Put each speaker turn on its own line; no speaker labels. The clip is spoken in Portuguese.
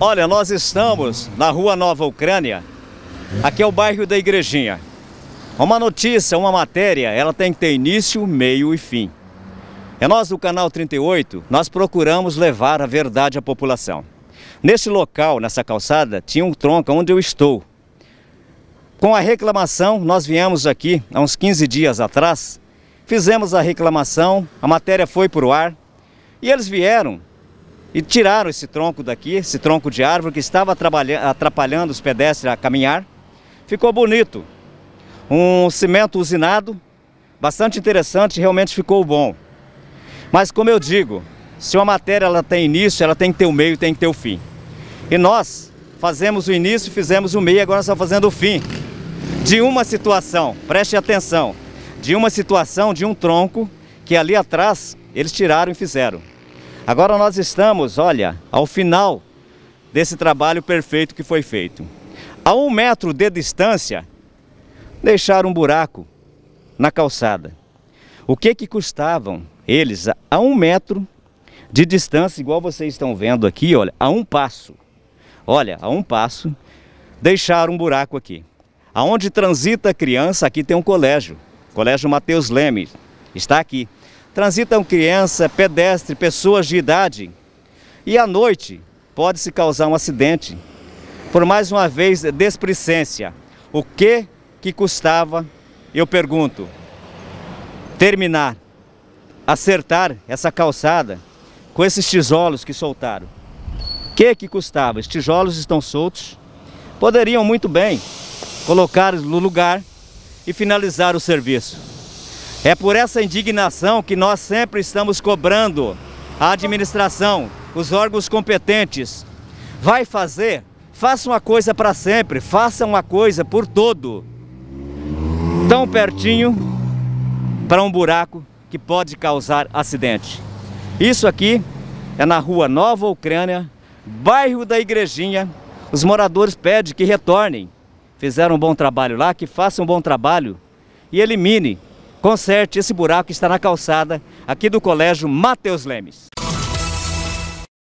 Olha, nós estamos na Rua Nova Ucrânia, aqui é o bairro da Igrejinha. Uma notícia, uma matéria, ela tem que ter início, meio e fim. É nós do Canal 38, nós procuramos levar a verdade à população. Nesse local, nessa calçada, tinha um tronco onde eu estou. Com a reclamação, nós viemos aqui há uns 15 dias atrás, fizemos a reclamação, a matéria foi para o ar, e eles vieram e tiraram esse tronco daqui, esse tronco de árvore que estava atrapalhando os pedestres a caminhar. Ficou bonito. Um cimento usinado, bastante interessante, realmente ficou bom. Mas como eu digo, se uma matéria ela tem início, ela tem que ter o um meio, tem que ter o um fim. E nós fazemos o início, fizemos o meio, agora estamos fazendo o fim. De uma situação, preste atenção, de uma situação de um tronco que ali atrás eles tiraram e fizeram. Agora nós estamos, olha, ao final desse trabalho perfeito que foi feito. A um metro de distância, deixaram um buraco na calçada. O que que custavam eles a um metro de distância, igual vocês estão vendo aqui, olha, a um passo. Olha, a um passo, deixaram um buraco aqui. Aonde transita a criança, aqui tem um colégio, Colégio Mateus Leme, está aqui transitam criança, pedestre, pessoas de idade. E à noite pode-se causar um acidente. Por mais uma vez, desprecência. O que que custava, eu pergunto, terminar, acertar essa calçada com esses tijolos que soltaram? O que que custava? Os tijolos estão soltos. Poderiam muito bem colocar no lugar e finalizar o serviço. É por essa indignação que nós sempre estamos cobrando a administração, os órgãos competentes. Vai fazer? Faça uma coisa para sempre, faça uma coisa por todo. Tão pertinho para um buraco que pode causar acidente. Isso aqui é na rua Nova Ucrânia, bairro da Igrejinha. Os moradores pedem que retornem. Fizeram um bom trabalho lá, que façam um bom trabalho e elimine conserte esse buraco que está na calçada aqui do Colégio Matheus Lemes.